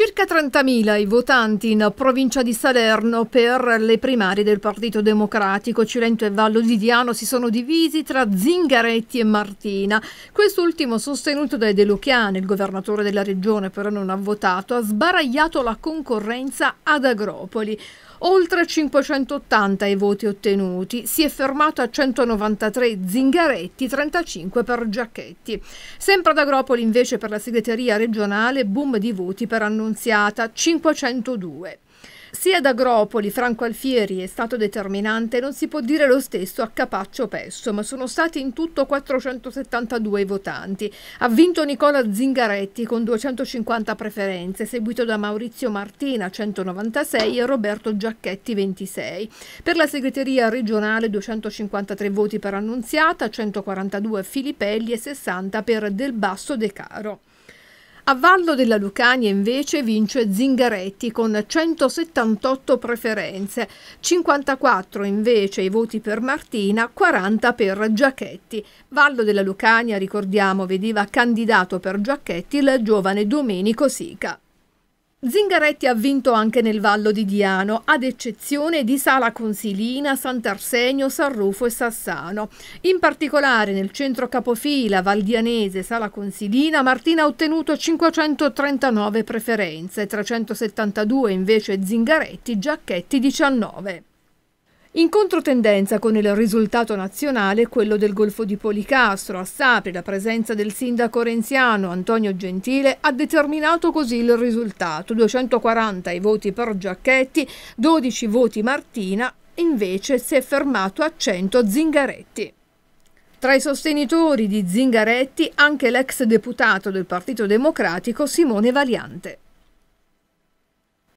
Circa 30.000 i votanti in provincia di Salerno per le primarie del Partito Democratico. Cilento e Vallo di Diano si sono divisi tra Zingaretti e Martina. Quest'ultimo, sostenuto dai De Luchiani, il governatore della regione però non ha votato, ha sbaragliato la concorrenza ad Agropoli. Oltre 580 i voti ottenuti, si è fermato a 193 Zingaretti, 35 per Giacchetti. Sempre ad Agropoli invece per la segreteria regionale, boom di voti per annunciare annunziata 502. Sia da Agropoli Franco Alfieri è stato determinante, non si può dire lo stesso a Capaccio Pesso, ma sono stati in tutto 472 i votanti. Ha vinto Nicola Zingaretti con 250 preferenze, seguito da Maurizio Martina 196 e Roberto Giacchetti 26. Per la segreteria regionale 253 voti per Annunziata, 142 Filippelli e 60 per Del Basso De Caro. A Vallo della Lucania invece vince Zingaretti con 178 preferenze, 54 invece i voti per Martina, 40 per Giacchetti. Vallo della Lucania, ricordiamo, vediva candidato per Giacchetti il giovane Domenico Sica. Zingaretti ha vinto anche nel Vallo di Diano, ad eccezione di Sala Consilina, Sant'Arsenio, San Rufo e Sassano. In particolare nel centro capofila valdianese Sala Consilina, Martina ha ottenuto 539 preferenze, 372 invece Zingaretti, Giacchetti 19. In controtendenza con il risultato nazionale, quello del Golfo di Policastro, a Sapri, la presenza del sindaco renziano Antonio Gentile ha determinato così il risultato. 240 i voti per Giacchetti, 12 voti Martina, invece si è fermato a 100 Zingaretti. Tra i sostenitori di Zingaretti anche l'ex deputato del Partito Democratico Simone Valiante.